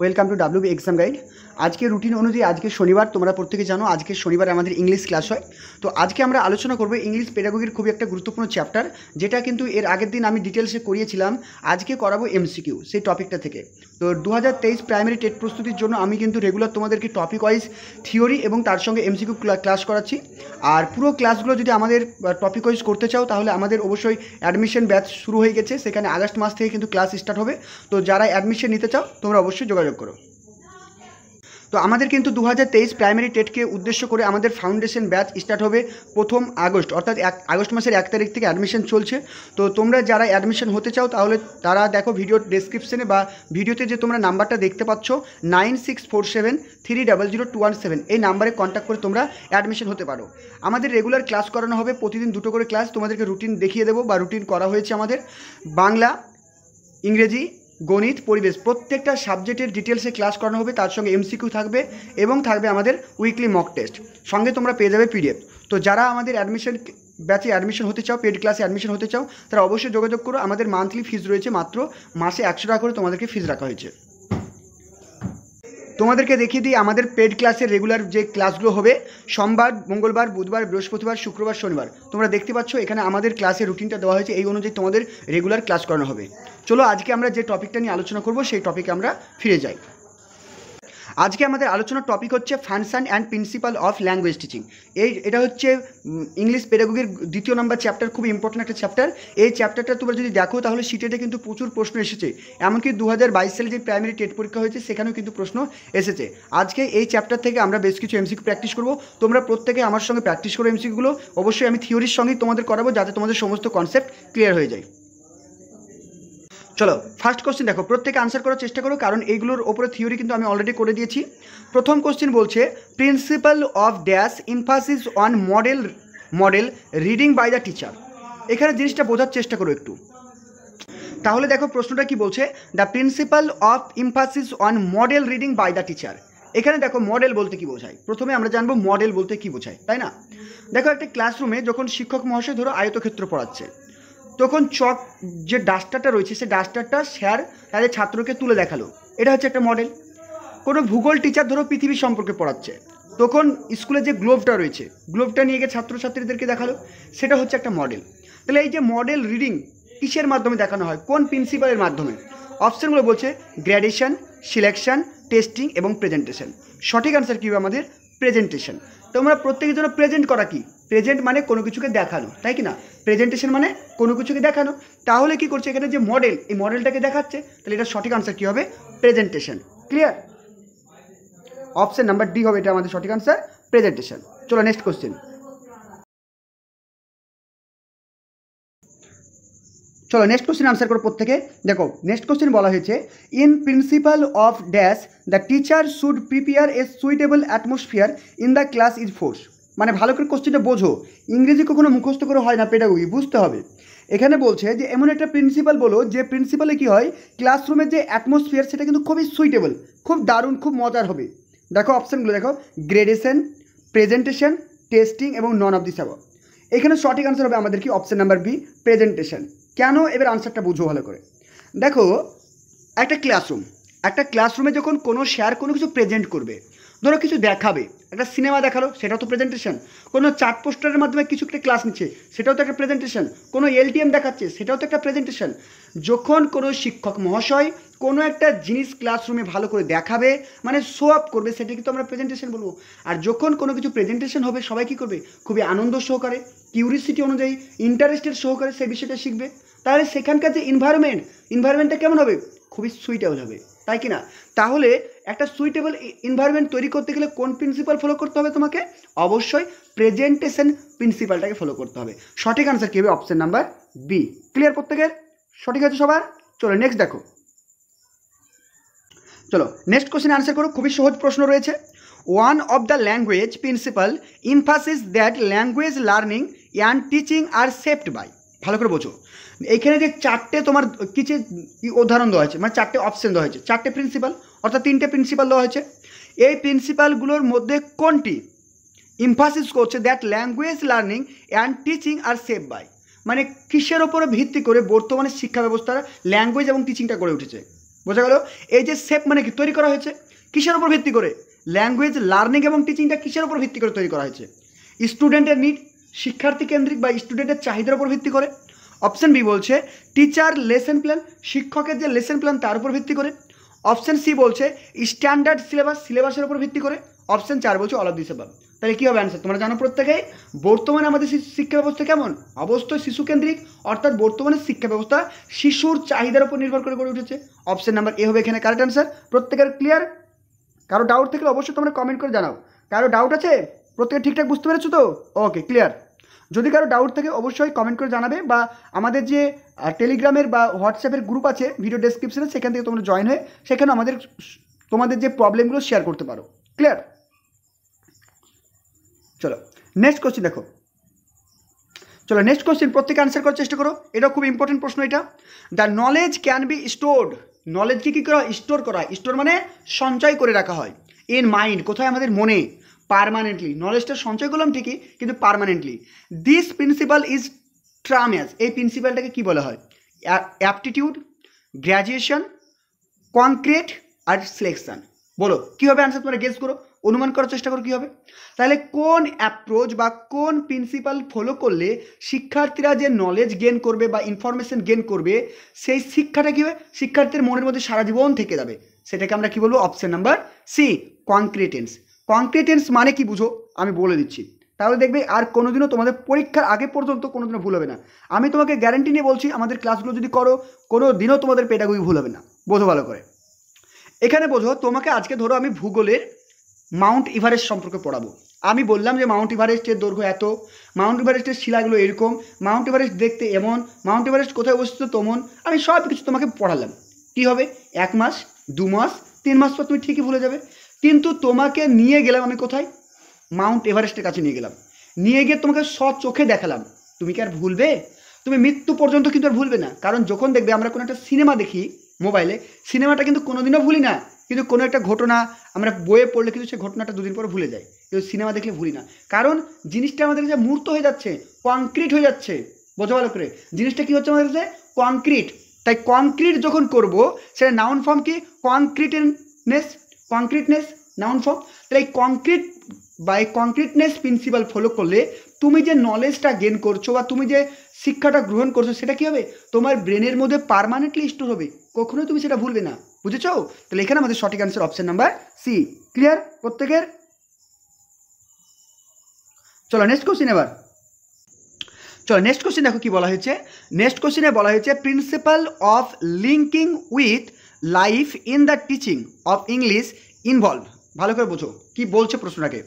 welcome to WB exam guide আজকে routine অনুযায়ী আজকে শনিবার তোমরা প্রত্যেকে জানো আজকে শনিবার আমাদের ইংলিশ ক্লাস হয় তো আজকে আমরা আলোচনা করবো ইংলিশ পেডাগোগির খুবই একটা গুরুত্বপূর্ণ চ্যাপ্টার যেটা কিন্তু এর আগের দিন আমি ডিটেলসে করিয়েছিলাম আজকে করাবো এমসিকিউ সেই টপিকটা থেকে তো দু প্রাইমারি টেট প্রস্তুতির জন্য আমি কিন্তু রেগুলার তোমাদেরকে টপিক ওয়াইজ থিওরি এবং তার সঙ্গে এমসিকিউ ক্লাস করাচ্ছি আর পুরো ক্লাসগুলো যদি আমাদের টপিক ওয়াইজ করতে চাও তাহলে আমাদের অবশ্যই অ্যাডমিশন ব্যাচ শুরু হয়ে গেছে সেখানে আগস্ট মাস থেকে কিন্তু ক্লাস স্টার্ট হবে তো যারা অ্যাডমিশন নিতে চাও তোমরা অবশ্যই অবশ্যই যোগাযোগ করো তো আমাদের কিন্তু দু হাজার তেইশ প্রাইমারি টেটকে উদ্দেশ্য করে আমাদের ফাউন্ডেশন ব্যাচ স্টার্ট হবে প্রথম আগস্ট অর্থাৎ এক আগস্ট মাসের এক তারিখ থেকে অ্যাডমিশন চলছে তো তোমরা যারা অ্যাডমিশন হতে চাও তাহলে তারা দেখো ভিডিও ডেসক্রিপশনে বা ভিডিওতে যে তোমরা নাম্বারটা দেখতে পাচ্ছ nine six four seven three double zero two one seven এই নাম্বারে কন্ট্যাক্ট করে তোমরা অ্যাডমিশন হতে পারো আমাদের রেগুলার ক্লাস করানো হবে প্রতিদিন দুটো করে ক্লাস তোমাদেরকে রুটিন দেখিয়ে দেবো বা রুটিন করা হয়েছে আমাদের বাংলা ইংরেজি গণিত পরিবেশ প্রত্যেকটা সাবজেক্টের ডিটেলসে ক্লাস করানো হবে তার সঙ্গে এমসিকিউ থাকবে এবং থাকবে আমাদের উইকলি মক টেস্ট সঙ্গে তোমরা পেয়ে যাবে পিডিএফ তো যারা আমাদের অ্যাডমিশন ব্যাচে অ্যাডমিশন হতে চাও পেড ক্লাসে অ্যাডমিশন হতে চাও তারা অবশ্যই যোগাযোগ করো আমাদের মান্থলি ফিজ রয়েছে মাত্র মাসে একশো টাকা করে তোমাদেরকে ফিজ রাখা হয়েছে তোমাদেরকে দেখিয়ে দিই আমাদের পেড ক্লাসের রেগুলার যে ক্লাসগুলো হবে সোমবার মঙ্গলবার বুধবার বৃহস্পতিবার শুক্রবার শনিবার তোমরা দেখতে পাচ্ছ এখানে আমাদের ক্লাসের রুটিনটা দেওয়া হয়েছে এই অনুযায়ী তোমাদের রেগুলার ক্লাস করানো হবে চলো আজকে আমরা যে টপিকটা নিয়ে আলোচনা করব সেই টপিকে আমরা ফিরে যাই আজকে আমাদের আলোচনার টপিক হচ্ছে function and principle of language teaching এই এটা হচ্ছে ইংলিশ পেডাগোগির দ্বিতীয় নম্বর চ্যাপ্টার খুব ইম্পর্ট্যান্ট একটা চ্যাপ্টার এই চ্যাপ্টারটা তোমরা যদি দেখো তাহলে সিটেটে কিন্তু প্রচুর প্রশ্ন এসেছে এমনকি দু হাজার বাইশ সালে যে প্রাইমারি টেট পরীক্ষা হয়েছে সেখানেও কিন্তু প্রশ্ন এসেছে আজকে এই চ্যাপ্টার থেকে আমরা বেশ কিছু এমসিকিউ প্র্যাকটিস করবো তোমরা প্রত্যেকে আমার সঙ্গে প্র্যাকটিস করো এমসিকিউগুলো অবশ্যই আমি থিওরির সঙ্গেই তোমাদের করাবো যাতে তোমাদের সমস্ত কনসেপ্ট ক্লিয়ার হয়ে যায় চলো ফার্স্ট কোশ্চেন দেখো প্রত্যেকে আনসার করার চেষ্টা করো কারণ এইগুলোর ওপরে থিওরি কিন্তু আমি অলরেডি করে দিয়েছি প্রথম কোশ্চেন বলছে principle of dash emphasis on model model reading by the teacher এখানে জিনিসটা বোঝার চেষ্টা করো একটু তাহলে দেখো প্রশ্নটা কি বলছে the principle of emphasis on model reading by the teacher এখানে দেখো মডেল বলতে কি বোঝায় প্রথমে আমরা জানবো মডেল বলতে কি বোঝায় তাই না দেখো একটা ক্লাসরুমে যখন শিক্ষক মহাশয় ধরো আয়তক্ষেত্র পড়াচ্ছে তখন চক যে ডাস্টারটা রয়েছে সেই ডাস্টারটা স্যার তাদের ছাত্রকে তুলে দেখালো এটা হচ্ছে একটা মডেল কোনো ভূগোল টিচার ধরো পৃথিবী সম্পর্কে পড়াচ্ছে তখন স্কুলে যে গ্লোভটা রয়েছে গ্লোভটা নিয়ে গিয়ে ছাত্রছাত্রীদেরকে দেখালো সেটা হচ্ছে একটা মডেল তাহলে এই যে মডেল রিডিং কিসের মাধ্যমে দেখানো হয় কোন প্রিন্সিপালের মাধ্যমে অপশানগুলো বলছে গ্র্যাডুয়েশন সিলেকশন টেস্টিং এবং প্রেজেন্টেশন সঠিক আনসার কী হবে আমাদের প্রেজেন্টেশন তোমরা প্রত্যেকের জন্য প্রেজেন্ট করা কি প্রেজেন্ট মানে কোনো কিছুকে দেখানো তাই কি না প্রেজেন্টেশন মানে কোনো কিছুকে দেখানো তাহলে কি করছে এখানে যে মডেল এই মডেলটাকে দেখাচ্ছে তাহলে এটা সঠিক আনসার কী হবে presentation clear option number D হবে এটা আমাদের সঠিক আনসার প্রেজেন্টেশন চলো নেক্সট কোশ্চেন চলো নেক্সট কোশ্চেন আনসার করো প্রত্যেকে দেখো নেক্সট কোশ্চেন বলা হয়েছে in principle of dash the teacher should prepare a suitable atmosphere in the class is force মানে ভালো করে কোশ্চেনটা বোঝো ইংরেজি কখনো মুখস্থ করে হয় না পেডাগোগি বুঝতে হবে এখানে বলছে যে এমন একটা প্রিন্সিপাল বলো যে প্রিন্সিপালে কি হয় ক্লাসরুমের যে অ্যাটমসফিয়ার সেটা কিন্তু খুবই সুইটেবল খুব দারুণ খুব মজার হবে দেখো অপশানগুলো দেখো গ্রেডেশন প্রেজেন্টেশন টেস্টিং এবং নন অব দি সাবক এখানে সঠিক আনসার হবে আমাদের কি অপশান নাম্বার বি প্রেজেন্টেশন কেন এবার আনসারটা বুঝো ভালো করে দেখো একটা ক্লাসরুম একটা ক্লাসরুমে যখন কোনো স্যার কোনো কিছু প্রেজেন্ট করবে ধরো কিছু দেখাবে একটা সিনেমা দেখালো সেটাও তো প্রেজেন্টেশন কোনো চার্ট পোস্টারের মাধ্যমে কিছু একটা ক্লাস নিচ্ছে সেটাও তো একটা প্রেজেন্টেশন কোনো এলটিএম দেখাচ্ছে সেটাও তো একটা প্রেজেন্টেশন যখন কোনো শিক্ষক মহাশয় কোনো একটা জিনিস ক্লাসরুমে ভালো করে দেখাবে মানে শো আপ করবে সেটা কিন্তু আমরা প্রেজেন্টেশন বলবো আর যখন কোনো কিছু প্রেজেন্টেশন হবে সবাই কী করবে খুবই আনন্দ সহকারে কিউরিসিটি অনুযায়ী ইন্টারেস্টের সহকারে সেই বিষয়টা শিখবে তাহলে সেখানকার যে এনভায়রনমেন্ট এনভায়রনমেন্টটা কেমন হবে খুবই সুইটেবল হবে তাই কি না তাহলে একটা সুইটেবল এনভায়রনমেন্ট e- তৈরি করতে গেলে কোন প্রিন্সিপাল ফলো করতে হবে তোমাকে অবশ্যই প্রেজেন্টেশন প্রিন্সিপালটাকে ফলো করতে হবে সঠিক আনসার কী হবে অপশান নাম্বার বি ক্লিয়ার প্রত্যেকের সঠিক আছে সবার চলো নেক্সট দেখো চলো নেক্সট কোশ্চেন আনসার করো খুবই সহজ প্রশ্ন রয়েছে one of the language principle emphasis that language learning and teaching are shaped by ভালো করে বোঝো এইখানে যে চারটে তোমার কিছু উদাহরণ দেওয়া হয়েছে মানে চারটে অপশন দেওয়া হয়েছে চারটে প্রিন্সিপাল অর্থাৎ তিনটে প্রিন্সিপাল দেওয়া হয়েছে এই প্রিন্সিপালগুলোর মধ্যে কোনটি ইম্ফাসিস করছে that language learning and teaching are সেভ বাই মানে কিসের ওপরে ভিত্তি করে বর্তমানে শিক্ষা ব্যবস্থার ল্যাঙ্গুয়েজ এবং টিচিংটা গড়ে উঠেছে বোঝা গেল এই যে সেপ মানে কি তৈরি করা হয়েছে কিসের ওপর ভিত্তি করে ল্যাঙ্গুয়েজ লার্নিং এবং টিচিংটা কিসের ওপর ভিত্তি করে তৈরি করা হয়েছে স্টুডেন্টের নিড শিক্ষার্থী কেন্দ্রিক বা স্টুডেন্টের চাহিদার উপর ভিত্তি করে অপশান বি বলছে টিচার লেসন প্ল্যান শিক্ষকের যে লেসন প্ল্যান তার উপর ভিত্তি করে অপশান সি বলছে স্ট্যান্ডার্ড সিলেবাস সিলেবাসের উপর ভিত্তি করে অপশান চার বলছে অল অফ দিস অ্যাবাভ তাহলে কী হবে অ্যান্সার তোমরা জানো প্রত্যেকে বর্তমানে আমাদের শিক্ষা ব্যবস্থা কেমন অবশ্যই শিশুকেন্দ্রিক অর্থাৎ বর্তমানে শিক্ষা ব্যবস্থা শিশুর চাহিদার উপর নির্ভর করে গড়ে উঠেছে অপশান নাম্বার এ হবে এখানে কারেক্ট অ্যান্সার প্রত্যেকের ক্লিয়ার কারো ডাউট থাকলে অবশ্যই তোমরা কমেন্ট করে জানাও কারো ডাউট আছে প্রত্যেকে ঠিকঠাক বুঝতে পেরেছো তো ওকে ক্লিয়ার যদি কারো ডাউট থাকে অবশ্যই কমেন্ট করে জানাবে বা আমাদের যে টেলিগ্রামের বা হোয়াটসঅ্যাপের গ্রুপ আছে ভিডিও ডেসক্রিপশানে সেখান থেকে তোমরা জয়েন হয়ে সেখানে আমাদের তোমাদের যে প্রবলেমগুলো শেয়ার করতে পারো ক্লিয়ার চলো নেক্সট কোশ্চেন দেখো চলো নেক্সট কোশ্চেন প্রত্যেকে আনসার করার চেষ্টা করো এটা খুব ইম্পর্টেন্ট প্রশ্ন এটা the knowledge can be stored নলেজকে কী করা স্টোর করা স্টোর মানে সঞ্চয় করে রাখা হয় ইন মাইন্ড কোথায় আমাদের মনে পারমানেন্টলি নলেজটা সঞ্চয় করলাম ঠিকই কিন্তু permanently this principle is termed এই প্রিন্সিপালটাকে কি বলা হয় অ্যাপটিটিউড গ্র্যাজুয়েশন কংক্রিট আর সিলেকশন বলো কী হবে অ্যান্সার তোমরা গেস করো অনুমান করার চেষ্টা করো কী হবে তাহলে কোন অ্যাপ্রোচ বা কোন প্রিন্সিপাল ফলো করলে শিক্ষার্থীরা যে নলেজ গেন করবে বা ইনফরমেশন গেন করবে সেই শিক্ষাটা কী হবে শিক্ষার্থীর মনের মধ্যে সারা জীবন থেকে যাবে সেটাকে আমরা কী বলবো option number C concreteness concreteness মানে কি বুঝো আমি বলে দিচ্ছি তাহলে দেখবে আর কোনোদিনও তোমাদের পরীক্ষার আগে পর্যন্ত কোনোদিনও ভুল হবে না আমি তোমাকে গ্যারান্টি নিয়ে বলছি আমাদের ক্লাসগুলো যদি করো কোনো দিনও তোমাদের পেটাগুলি ভুল হবে না বোঝো ভালো করে এখানে বোঝো তোমাকে আজকে ধরো আমি ভূগোলের মাউন্ট ইভারেস্ট সম্পর্কে পড়াবো আমি বললাম যে মাউন্ট ইভারেস্টের দৈর্ঘ্য এত মাউন্ট ইভারেস্টের শিলাগুলো এরকম মাউন্ট ইভারেস্ট দেখতে এমন মাউন্ট ইভারেস্ট কোথায় অবস্থিত তেমন আমি সব কিছু তোমাকে পড়ালাম কী হবে এক মাস দু মাস তিন মাস পর তুমি ঠিকই ভুলে যাবে কিন্তু তোমাকে নিয়ে গেলাম আমি কোথায় মাউন্ট এভারেস্টের কাছে নিয়ে গেলাম নিয়ে গিয়ে তোমাকে স চোখে দেখালাম তুমি কি আর ভুলবে তুমি মৃত্যু পর্যন্ত কিন্তু আর ভুলবে না কারণ যখন দেখবে আমরা কোনো একটা সিনেমা দেখি মোবাইলে সিনেমাটা কিন্তু কোনোদিনও ভুলি না কিন্তু কোনো একটা ঘটনা আমরা বইয়ে পড়লে কিন্তু সেই ঘটনাটা দুদিন পর ভুলে যায় কিন্তু সিনেমা দেখলে ভুলি না কারণ জিনিসটা আমাদের কাছে মূর্ত হয়ে যাচ্ছে কংক্রিট হয়ে যাচ্ছে বোঝা ভালো করে জিনিসটা কী হচ্ছে আমাদের কাছে কংক্রিট তাই কংক্রিট যখন করব সেটা নাউন ফর্ম কি কংক্রিটেনেস কংক্রিটনেস নাউন ফর্ম তাহলে এই কংক্রিট বা এই কংক্রিটনেস প্রিন্সিপাল ফলো করলে তুমি যে নলেজটা গেন করছো বা তুমি যে শিক্ষাটা গ্রহণ করছো সেটা কি হবে তোমার ব্রেনের মধ্যে পারমানেন্টলি স্টোর হবে কখনোই তুমি সেটা ভুলবে না বুঝেছো তাহলে এখানে আমাদের সঠিক answer option number C clear প্রত্যেকের চলো নেক্সট কোশ্চেন এবার চলো নেক্সট কোশ্চেন দেখো কি বলা হয়েছে নেক্সট কোশ্চেনে বলা হয়েছে principle of linking with life in the teaching of English involve ভালো করে বোঝো কি বলছে প্রশ্নটাকে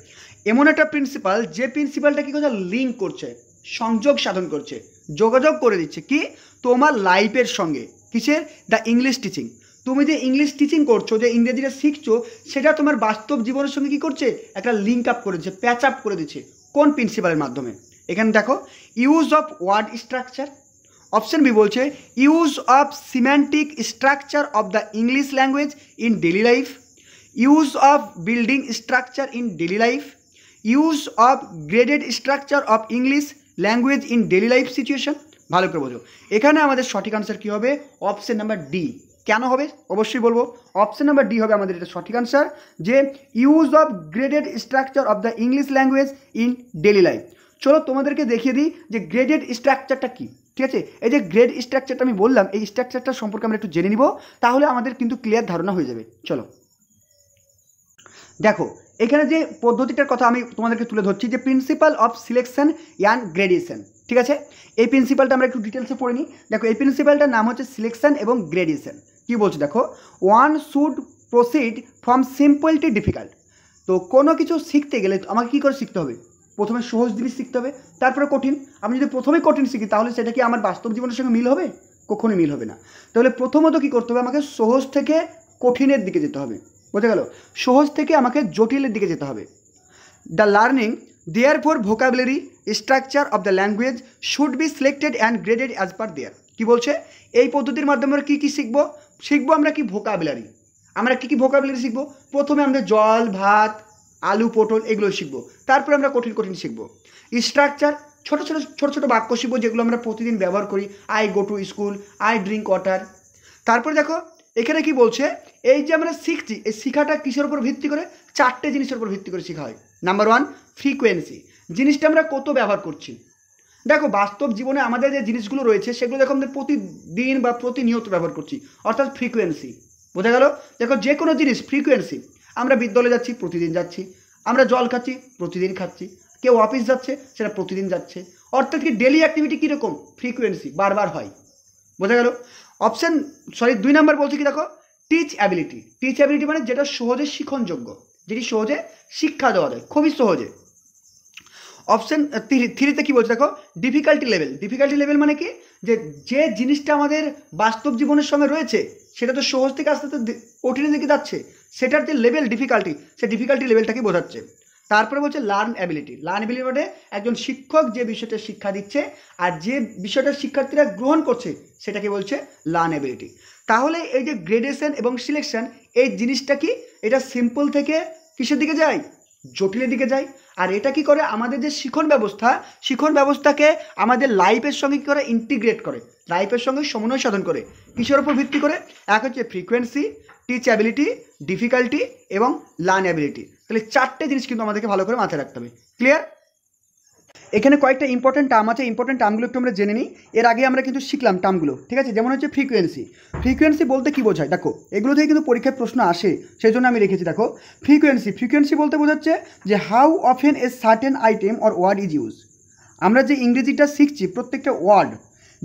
এমন একটা প্রিন্সিপাল যে প্রিন্সিপালটা কি করছে লিঙ্ক করছে সংযোগ সাধন করছে যোগাযোগ করে দিচ্ছে কি তোমার লাইফের সঙ্গে কিসের দ্য ইংলিশ টিচিং তুমি যে ইংলিশ টিচিং করছো যে ইংরেজিটা শিখছো সেটা তোমার বাস্তব জীবনের সঙ্গে কি করছে একটা লিঙ্ক আপ করে দিচ্ছে প্যাচ আপ করে দিচ্ছে কোন প্রিন্সিপালের মাধ্যমে এখানে দেখো use of word structure option B বলছে use of semantic structure of the English language in daily life use of building structure in daily life use of graded structure of English language in daily life situation ভালো করে বোঝো এখানে আমাদের সঠিক answer কী হবে option number D কেন হবে অবশ্যই বলবো অপশন নাম্বার ডি হবে আমাদের এটা সঠিক আনসার যে use of graded structure of the English language in daily life চলো তোমাদেরকে দেখিয়ে দিই যে গ্রেডেড স্ট্রাকচারটা কী ঠিক আছে এই যে গ্রেড স্ট্রাকচারটা আমি বললাম এই স্ট্রাকচারটা সম্পর্কে আমরা একটু জেনে নিব তাহলে আমাদের কিন্তু ক্লিয়ার ধারণা হয়ে যাবে চলো দেখো এখানে যে পদ্ধতিটার কথা আমি তোমাদেরকে তুলে ধরছি যে principle of selection and gradation ঠিক আছে এই প্রিন্সিপালটা আমরা একটু ডিটেলসে পড়ে নিই দেখো এই প্রিন্সিপালটার নাম হচ্ছে সিলেকশন এবং গ্রেডিয়েশন কী বলছে দেখো one should proceed from simple to difficult তো কোনো কিছু শিখতে গেলে আমাকে কী করে শিখতে হবে প্রথমে সহজ জিনিস শিখতে হবে তারপরে কঠিন আমি যদি প্রথমে কঠিন শিখি তাহলে সেটা কি আমার বাস্তব জীবনের সঙ্গে মিল হবে কখনোই মিল হবে না তাহলে প্রথমত কী করতে হবে আমাকে সহজ থেকে কঠিনের দিকে যেতে হবে বোঝা গেল সহজ থেকে আমাকে জটিলের দিকে যেতে হবে the learning there for vocabulary structure of the language should be selected and graded as per their কী বলছে এই পদ্ধতির মাধ্যমে আমরা কী কী শিখবো শিখবো আমরা কি ভোকাবুলারি আমরা কী কী ভোকাবুলারি শিখবো প্রথমে আমাদের জল ভাত আলু পটল এগুলো শিখবো তারপরে আমরা কঠিন কঠিন শিখবো স্ট্রাকচার ছোট ছোট ছোট ছোটো বাক্য শিখবো যেগুলো আমরা প্রতিদিন ব্যবহার করি I go to school I drink water তারপরে দেখো এখানে কি বলছে এই যে আমরা শিখছি এই শিখাটা কিসের উপর ভিত্তি করে চারটে জিনিসের উপর ভিত্তি করে শেখা হয় নাম্বার ওয়ান ফ্রিকোয়েন্সি জিনিসটা আমরা কত ব্যবহার করছি দেখো বাস্তব জীবনে আমাদের যে জিনিসগুলো রয়েছে সেগুলো দেখো আমাদের প্রতিদিন বা প্রতিনিয়ত ব্যবহার করছি অর্থাৎ ফ্রিকোয়েন্সি বোঝা গেল দেখো যে কোনো জিনিস ফ্রিকোয়েন্সি আমরা বিদ্যালয়ে যাচ্ছি প্রতিদিন যাচ্ছি আমরা জল খাচ্ছি প্রতিদিন খাচ্ছি কেউ অফিস যাচ্ছে সেটা প্রতিদিন যাচ্ছে অর্থাৎ কি ডেলি অ্যাক্টিভিটি কীরকম ফ্রিকুয়েন্সি বারবার হয় বোঝা গেল অপশান সরি দুই নাম্বার বলছি কি দেখো টিচ অ্যাবিলিটি টিচ অ্যাবিলিটি মানে যেটা সহজে শিখনযোগ্য যেটি সহজে শিক্ষা দেওয়া যায় খুবই সহজে অপশান থ্রিতে কী বলছে দেখো ডিফিকাল্টি লেভেল ডিফিকাল্টি লেভেল মানে কি যে যে জিনিসটা আমাদের বাস্তব জীবনের সঙ্গে রয়েছে সেটা তো সহজ থেকে আস্তে আস্তে কঠিনের দিকে যাচ্ছে সেটার যে লেভেল ডিফিকাল্টি সে ডিফিকাল্টি লেভেলটাকে বোঝাচ্ছে তারপরে বলছে লার্ন অ্যাবিলিটি লার্ন অ্যাবিলিটি মানে একজন শিক্ষক যে বিষয়টা শিক্ষা দিচ্ছে আর যে বিষয়টা শিক্ষার্থীরা গ্রহণ করছে সেটাকে বলছে লার্ন অ্যাবিলিটি তাহলে এই যে গ্রেডেশন এবং সিলেকশন এই জিনিসটা কি এটা সিম্পল থেকে কিসের দিকে যায় জটিলের দিকে যায় আর এটা কি করে আমাদের যে শিখন ব্যবস্থা শিখন ব্যবস্থাকে আমাদের লাইফের সঙ্গে কী করে ইন্টিগ্রেট করে লাইফের সঙ্গে সমন্বয় সাধন করে কিসের ওপর ভিত্তি করে এক হচ্ছে ফ্রিকোয়েন্সি টিচঅ্যাবিলিটি ডিফিকাল্টি এবং লার্নঅ্যাবিলিটি তাহলে চারটে জিনিস কিন্তু আমাদেরকে ভালো করে মাথায় রাখতে হবে ক্লিয়ার এখানে কয়েকটা ইম্পর্টেন্ট টার্ম আছে ইম্পর্টেন্ট টার্মগুলো একটু আমরা জেনে নিই এর আগে আমরা কিন্তু শিখলাম টার্মগুলো ঠিক আছে যেমন হচ্ছে ফ্রিকোয়েন্সি ফ্রিকোয়েন্সি বলতে কী বোঝায় দেখো এগুলো থেকে কিন্তু পরীক্ষায় প্রশ্ন আসে সেই জন্য আমি রেখেছি দেখো ফ্রিকোয়েন্সি ফ্রিকোয়েন্সি বলতে বোঝাচ্ছে যে how often a certain item or word is use আমরা যে ইংরেজিটা শিখছি প্রত্যেকটা ওয়ার্ড